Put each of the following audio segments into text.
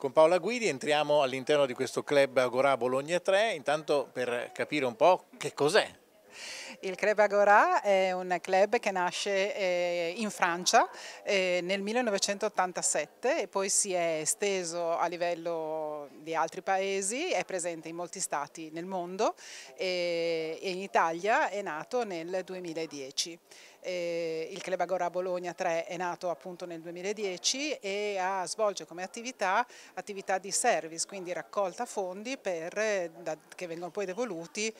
Con Paola Guidi entriamo all'interno di questo club Agora Bologna 3, intanto per capire un po' che cos'è il Club Agora è un club che nasce eh, in Francia eh, nel 1987 e poi si è esteso a livello di altri paesi, è presente in molti stati nel mondo eh, e in Italia è nato nel 2010. Il Club Agora Bologna 3 è nato appunto nel 2010 e svolge come attività attività di service, quindi raccolta fondi per, che vengono poi devoluti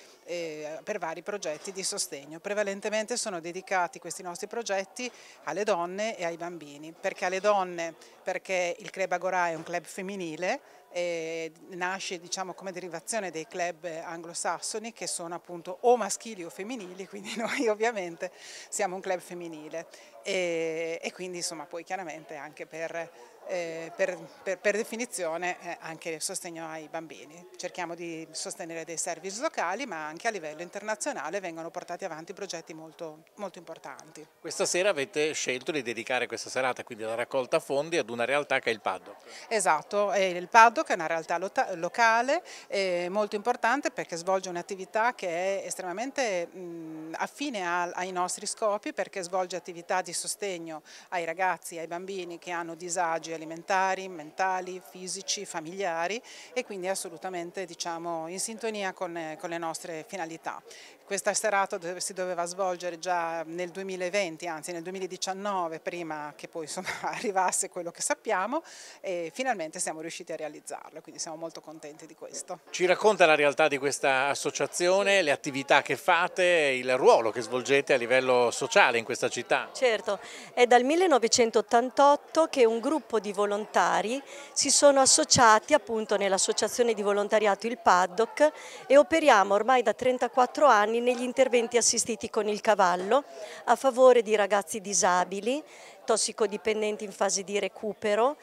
per vari progetti di sostegno. Prevalentemente sono dedicati questi nostri progetti alle donne e ai bambini. Perché alle donne? Perché il Club Agora è un club femminile nasce diciamo, come derivazione dei club anglosassoni che sono appunto o maschili o femminili, quindi noi ovviamente siamo un club femminile e, e quindi insomma poi chiaramente anche per, eh, per, per, per definizione eh, anche sostegno ai bambini. Cerchiamo di sostenere dei service locali ma anche a livello internazionale vengono portati avanti progetti molto, molto importanti. Questa sera avete scelto di dedicare questa serata quindi la raccolta fondi ad una realtà che è il Paddock. Esatto, è il Paddock Rovereto che è una realtà locale eh, molto importante perché svolge un'attività che è estremamente mh, affine ai nostri scopi perché svolge attività di sostegno ai ragazzi, ai bambini che hanno disagi alimentari, mentali, fisici, familiari e quindi è assolutamente diciamo, in sintonia con, con le nostre finalità. Questa serata si doveva svolgere già nel 2020, anzi nel 2019, prima che poi insomma, arrivasse quello che sappiamo e finalmente siamo riusciti a realizzare realizzarlo, quindi siamo molto contenti di questo. Ci racconta la realtà di questa associazione, le attività che fate, il ruolo che svolgete a livello sociale in questa città? Certo, è dal 1988 che un gruppo di volontari si sono associati appunto nell'associazione di volontariato Il Paddock e operiamo ormai da 34 anni negli interventi assistiti con il cavallo a favore di ragazzi disabili, tossicodipendenti in fase di recupero,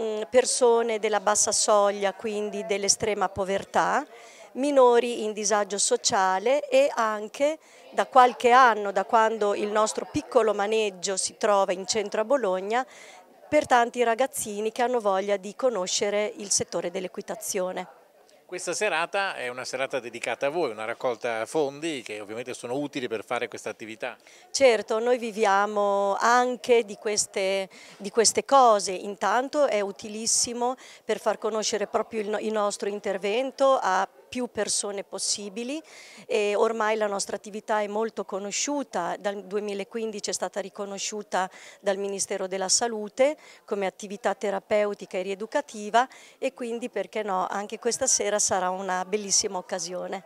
Mm, persone della bassa soglia, quindi dell'estrema povertà, minori in disagio sociale e anche da qualche anno, da quando il nostro piccolo maneggio si trova in centro a Bologna, per tanti ragazzini che hanno voglia di conoscere il settore dell'equitazione. Questa serata è una serata dedicata a voi, una raccolta fondi che ovviamente sono utili per fare questa attività. Certo, noi viviamo anche di queste, di queste cose, intanto è utilissimo per far conoscere proprio il, il nostro intervento a più persone possibili e ormai la nostra attività è molto conosciuta, dal 2015 è stata riconosciuta dal Ministero della Salute come attività terapeutica e rieducativa e quindi perché no, anche questa sera sarà una bellissima occasione.